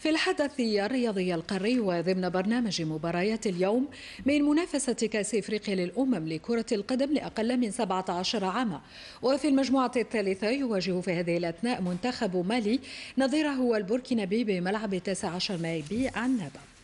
في الحدث الرياضي القاري وضمن برنامج مباريات اليوم من منافسة كأس إفريقيا للأمم لكرة القدم لأقل من 17 عاما وفي المجموعة الثالثة يواجه في هذه الأثناء منتخب مالي نظيره البوركينابي بملعب 19 ماي بي نابا